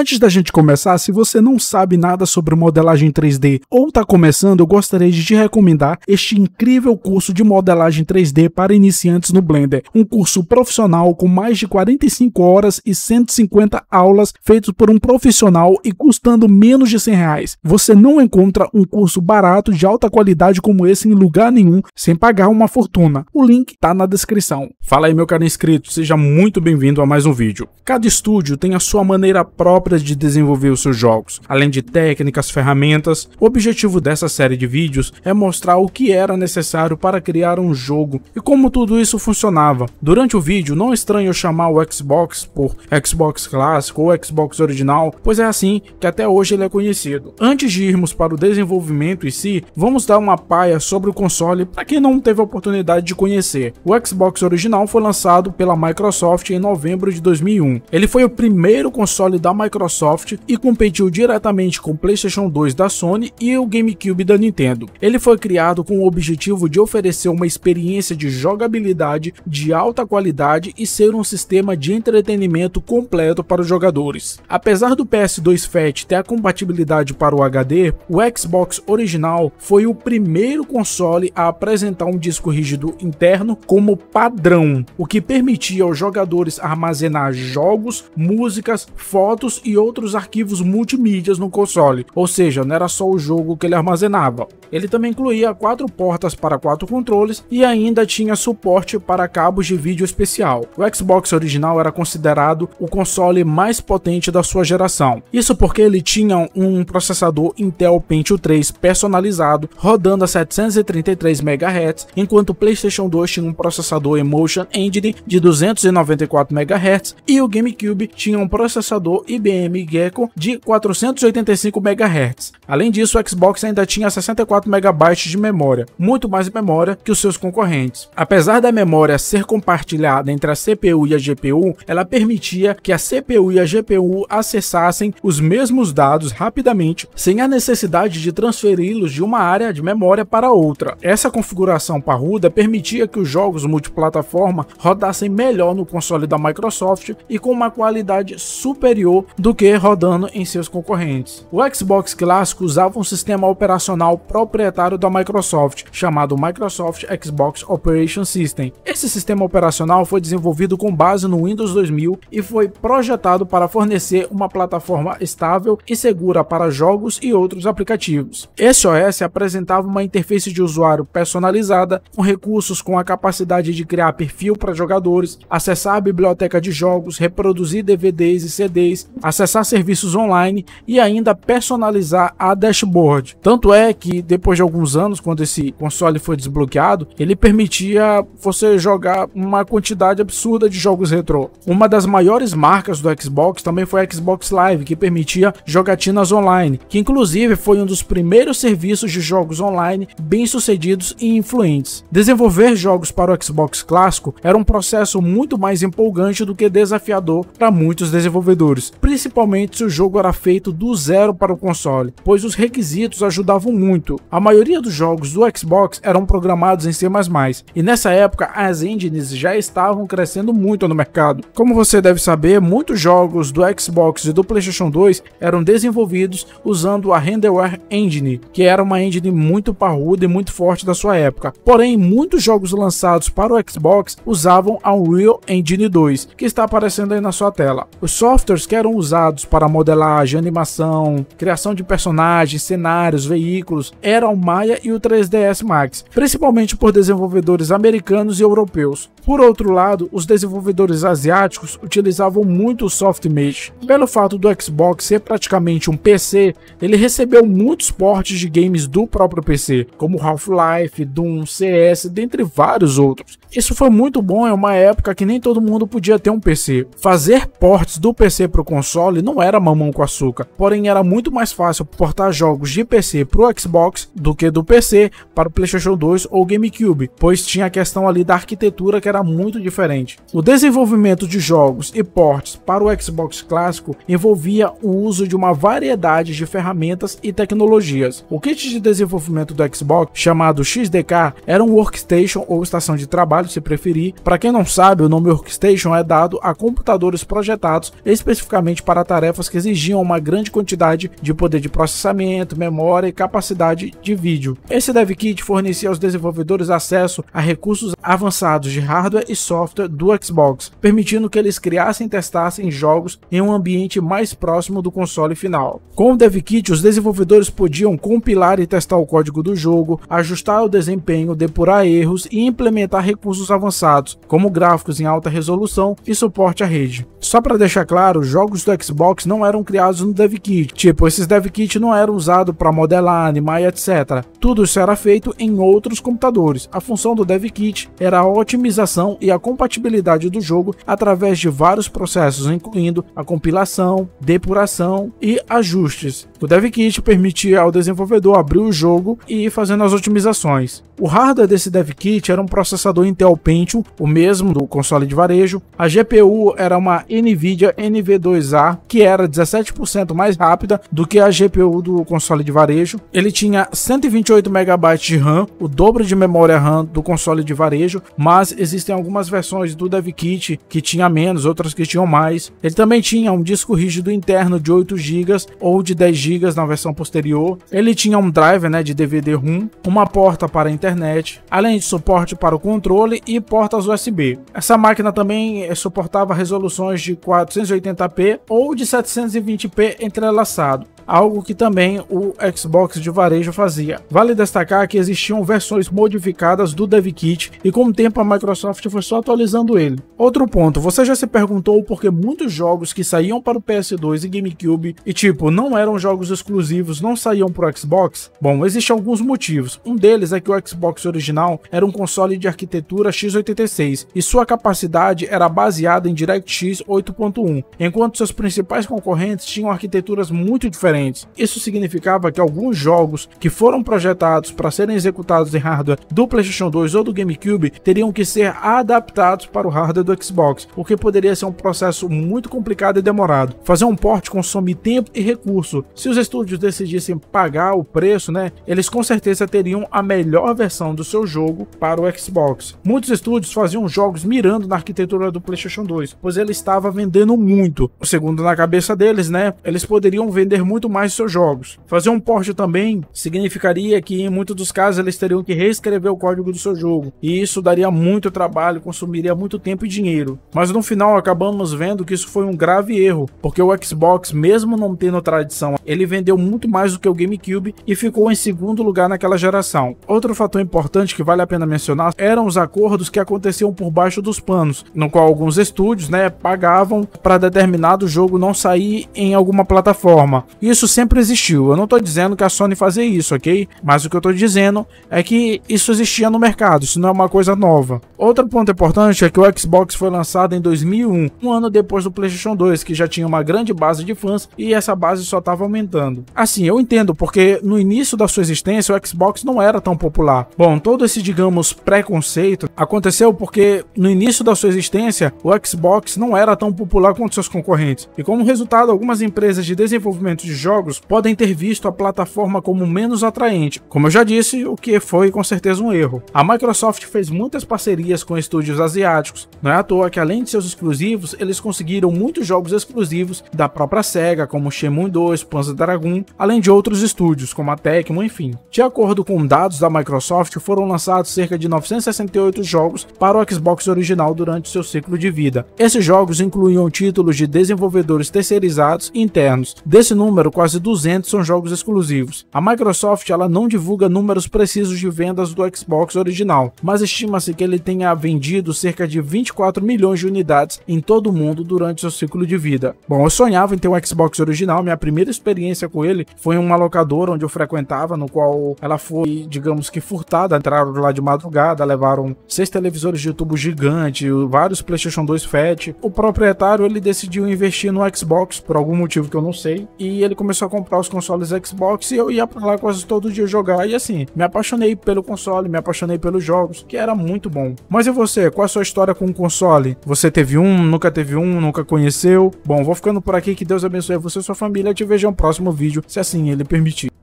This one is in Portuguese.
Antes da gente começar, se você não sabe nada sobre modelagem 3D ou está começando, eu gostaria de te recomendar este incrível curso de modelagem 3D para iniciantes no Blender. Um curso profissional com mais de 45 horas e 150 aulas feitos por um profissional e custando menos de 100 reais. Você não encontra um curso barato de alta qualidade como esse em lugar nenhum sem pagar uma fortuna. O link está na descrição. Fala aí meu caro inscrito, seja muito bem-vindo a mais um vídeo. Cada estúdio tem a sua maneira própria próprias de desenvolver os seus jogos. Além de técnicas, ferramentas, o objetivo dessa série de vídeos é mostrar o que era necessário para criar um jogo e como tudo isso funcionava. Durante o vídeo, não é estranho chamar o Xbox por Xbox Clássico ou Xbox Original, pois é assim que até hoje ele é conhecido. Antes de irmos para o desenvolvimento em si, vamos dar uma paia sobre o console para quem não teve a oportunidade de conhecer. O Xbox original foi lançado pela Microsoft em novembro de 2001. Ele foi o primeiro console da Microsoft Microsoft e competiu diretamente com o PlayStation 2 da Sony e o GameCube da Nintendo. Ele foi criado com o objetivo de oferecer uma experiência de jogabilidade de alta qualidade e ser um sistema de entretenimento completo para os jogadores. Apesar do PS2 Fat ter a compatibilidade para o HD, o Xbox original foi o primeiro console a apresentar um disco rígido interno como padrão, o que permitia aos jogadores armazenar jogos, músicas, fotos e outros arquivos multimídias no console, ou seja, não era só o jogo que ele armazenava. Ele também incluía quatro portas para quatro controles e ainda tinha suporte para cabos de vídeo especial. O Xbox original era considerado o console mais potente da sua geração. Isso porque ele tinha um processador Intel Pentium 3 personalizado rodando a 733 MHz, enquanto o PlayStation 2 tinha um processador Emotion Engine de 294 MHz e o GameCube tinha um processador IBM ARM Gecko de 485 MHz. Além disso, o Xbox ainda tinha 64 MB de memória, muito mais memória que os seus concorrentes. Apesar da memória ser compartilhada entre a CPU e a GPU, ela permitia que a CPU e a GPU acessassem os mesmos dados rapidamente, sem a necessidade de transferi-los de uma área de memória para outra. Essa configuração parruda permitia que os jogos multiplataforma rodassem melhor no console da Microsoft e com uma qualidade superior do do que rodando em seus concorrentes. O Xbox clássico usava um sistema operacional proprietário da Microsoft, chamado Microsoft Xbox Operation System. Esse sistema operacional foi desenvolvido com base no Windows 2000 e foi projetado para fornecer uma plataforma estável e segura para jogos e outros aplicativos. Esse OS apresentava uma interface de usuário personalizada, com recursos com a capacidade de criar perfil para jogadores, acessar a biblioteca de jogos, reproduzir DVDs e CDs, acessar serviços online e ainda personalizar a dashboard. Tanto é que depois de alguns anos, quando esse console foi desbloqueado, ele permitia você jogar uma quantidade absurda de jogos retrô. Uma das maiores marcas do Xbox também foi a Xbox Live, que permitia jogatinas online, que inclusive foi um dos primeiros serviços de jogos online bem-sucedidos e influentes. Desenvolver jogos para o Xbox clássico era um processo muito mais empolgante do que desafiador para muitos desenvolvedores, principalmente se o jogo era feito do zero para o console, pois os requisitos ajudavam muito. A maioria dos jogos do Xbox eram programados em C++, e nessa época as engines já estavam crescendo muito no mercado. Como você deve saber, muitos jogos do Xbox e do PlayStation 2 eram desenvolvidos usando a Renderware Engine, que era uma engine muito parruda e muito forte da sua época. Porém, muitos jogos lançados para o Xbox usavam a Unreal Engine 2, que está aparecendo aí na sua tela. Os softwares que eram usados usados para modelagem, animação, criação de personagens, cenários, veículos, eram Maya e o 3DS Max, principalmente por desenvolvedores americanos e europeus. Por outro lado, os desenvolvedores asiáticos utilizavam muito o Softmate. Pelo fato do Xbox ser praticamente um PC, ele recebeu muitos portes de games do próprio PC, como Half-Life, Doom, CS, dentre vários outros. Isso foi muito bom em é uma época que nem todo mundo podia ter um PC. Fazer portes do PC para o console console não era mamão com açúcar, porém era muito mais fácil portar jogos de PC pro Xbox do que do PC para o PlayStation 2 ou GameCube, pois tinha a questão ali da arquitetura que era muito diferente. O desenvolvimento de jogos e ports para o Xbox clássico envolvia o uso de uma variedade de ferramentas e tecnologias. O kit de desenvolvimento do Xbox, chamado XDK, era um workstation ou estação de trabalho, se preferir. Para quem não sabe, o nome workstation é dado a computadores projetados especificamente para tarefas que exigiam uma grande quantidade de poder de processamento, memória e capacidade de vídeo. Esse DevKit fornecia aos desenvolvedores acesso a recursos avançados de hardware e software do Xbox, permitindo que eles criassem e testassem jogos em um ambiente mais próximo do console final. Com o DevKit, os desenvolvedores podiam compilar e testar o código do jogo, ajustar o desempenho, depurar erros e implementar recursos avançados, como gráficos em alta resolução e suporte à rede. Só para deixar claro, jogos do Xbox não eram criados no dev kit. Tipo, esses dev kit não eram usados para modelar, animar e etc. Tudo isso era feito em outros computadores. A função do dev kit era a otimização e a compatibilidade do jogo através de vários processos, incluindo a compilação, depuração e ajustes. O dev kit permitia ao desenvolvedor abrir o jogo e ir fazendo as otimizações. O hardware desse dev kit era um processador Intel Pentium, o mesmo do console de varejo. A GPU era uma NVIDIA NV2A que era 17% mais rápida do que a GPU do console de varejo. Ele tinha 128 MB de RAM, o dobro de memória RAM do console de varejo, mas existem algumas versões do DevKit que tinha menos, outras que tinham mais. Ele também tinha um disco rígido interno de 8 GB ou de 10 GB na versão posterior. Ele tinha um driver né, de DVD-ROM, uma porta para a internet, além de suporte para o controle e portas USB. Essa máquina também eh, suportava resoluções de 480p ou ou de 720p entrelaçado algo que também o Xbox de varejo fazia. Vale destacar que existiam versões modificadas do DevKit e com o tempo a Microsoft foi só atualizando ele. Outro ponto, você já se perguntou por que muitos jogos que saíam para o PS2 e GameCube e tipo não eram jogos exclusivos, não saíam para o Xbox? Bom, existem alguns motivos. Um deles é que o Xbox original era um console de arquitetura x86 e sua capacidade era baseada em DirectX 8.1, enquanto seus principais concorrentes tinham arquiteturas muito diferentes frente. Isso significava que alguns jogos que foram projetados para serem executados em hardware do PlayStation 2 ou do GameCube teriam que ser adaptados para o hardware do Xbox, o que poderia ser um processo muito complicado e demorado. Fazer um port consome tempo e recurso. Se os estúdios decidissem pagar o preço, né, eles com certeza teriam a melhor versão do seu jogo para o Xbox. Muitos estúdios faziam jogos mirando na arquitetura do PlayStation 2, pois ele estava vendendo muito. Segundo na cabeça deles, né, eles poderiam vender muito muito mais seus jogos. Fazer um port também significaria que em muitos dos casos eles teriam que reescrever o código do seu jogo, e isso daria muito trabalho, consumiria muito tempo e dinheiro. Mas no final acabamos vendo que isso foi um grave erro, porque o Xbox, mesmo não tendo tradição, ele vendeu muito mais do que o GameCube e ficou em segundo lugar naquela geração. Outro fator importante que vale a pena mencionar eram os acordos que aconteciam por baixo dos panos, no qual alguns estúdios, né, pagavam para determinado jogo não sair em alguma plataforma. E isso sempre existiu. Eu não estou dizendo que a Sony fazia isso, ok? Mas o que eu estou dizendo é que isso existia no mercado, isso não é uma coisa nova. Outro ponto importante é que o Xbox foi lançado em 2001, um ano depois do PlayStation 2, que já tinha uma grande base de fãs e essa base só estava aumentando. Assim, eu entendo, porque no início da sua existência o Xbox não era tão popular. Bom, todo esse, digamos, preconceito aconteceu porque no início da sua existência o Xbox não era tão popular quanto seus concorrentes. E como resultado, algumas empresas de desenvolvimento de jogos podem ter visto a plataforma como menos atraente, como eu já disse, o que foi com certeza um erro. A Microsoft fez muitas parcerias com estúdios asiáticos, não é à toa que além de seus exclusivos, eles conseguiram muitos jogos exclusivos da própria SEGA, como Shenmue 2, Panzer Dragoon, além de outros estúdios, como a Tecmo, enfim. De acordo com dados da Microsoft, foram lançados cerca de 968 jogos para o Xbox original durante seu ciclo de vida. Esses jogos incluíam títulos de desenvolvedores terceirizados e internos. Desse número, quase 200 são jogos exclusivos. A Microsoft ela não divulga números precisos de vendas do Xbox original, mas estima-se que ele tenha vendido cerca de 24 milhões de unidades em todo o mundo durante seu ciclo de vida. Bom, eu sonhava em ter um Xbox original, minha primeira experiência com ele foi em uma locadora onde eu frequentava, no qual ela foi, digamos que furtada, entraram lá de madrugada, levaram seis televisores de tubo gigante, vários PlayStation 2 Fat. O proprietário ele decidiu investir no Xbox por algum motivo que eu não sei, e ele começou a comprar os consoles Xbox e eu ia pra lá quase todo dia jogar. E assim, me apaixonei pelo console, me apaixonei pelos jogos, que era muito bom. Mas e você? Qual a sua história com o console? Você teve um, nunca teve um, nunca conheceu? Bom, vou ficando por aqui. Que Deus abençoe você e sua família. te vejo no próximo vídeo, se assim ele permitir.